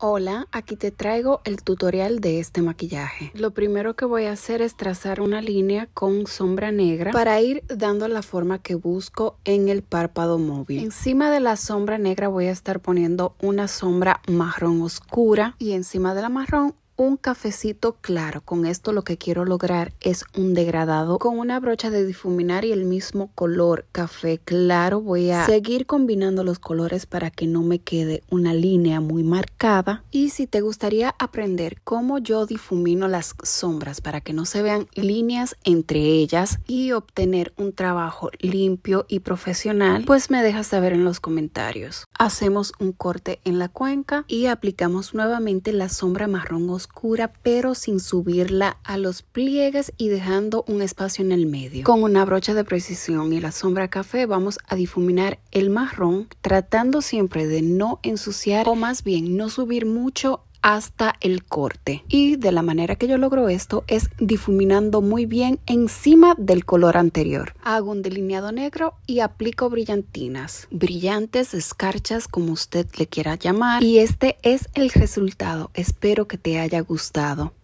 Hola, aquí te traigo el tutorial de este maquillaje. Lo primero que voy a hacer es trazar una línea con sombra negra para ir dando la forma que busco en el párpado móvil. Encima de la sombra negra voy a estar poniendo una sombra marrón oscura y encima de la marrón un cafecito claro. Con esto lo que quiero lograr es un degradado con una brocha de difuminar y el mismo color café claro. Voy a seguir combinando los colores para que no me quede una línea muy marcada. Y si te gustaría aprender cómo yo difumino las sombras para que no se vean líneas entre ellas y obtener un trabajo limpio y profesional, pues me dejas saber en los comentarios. Hacemos un corte en la cuenca y aplicamos nuevamente la sombra marrón pero sin subirla a los pliegues y dejando un espacio en el medio. Con una brocha de precisión y la sombra café vamos a difuminar el marrón tratando siempre de no ensuciar o más bien no subir mucho hasta el corte. Y de la manera que yo logro esto es difuminando muy bien encima del color anterior. Hago un delineado negro y aplico brillantinas, brillantes, escarchas, como usted le quiera llamar. Y este es el resultado. Espero que te haya gustado.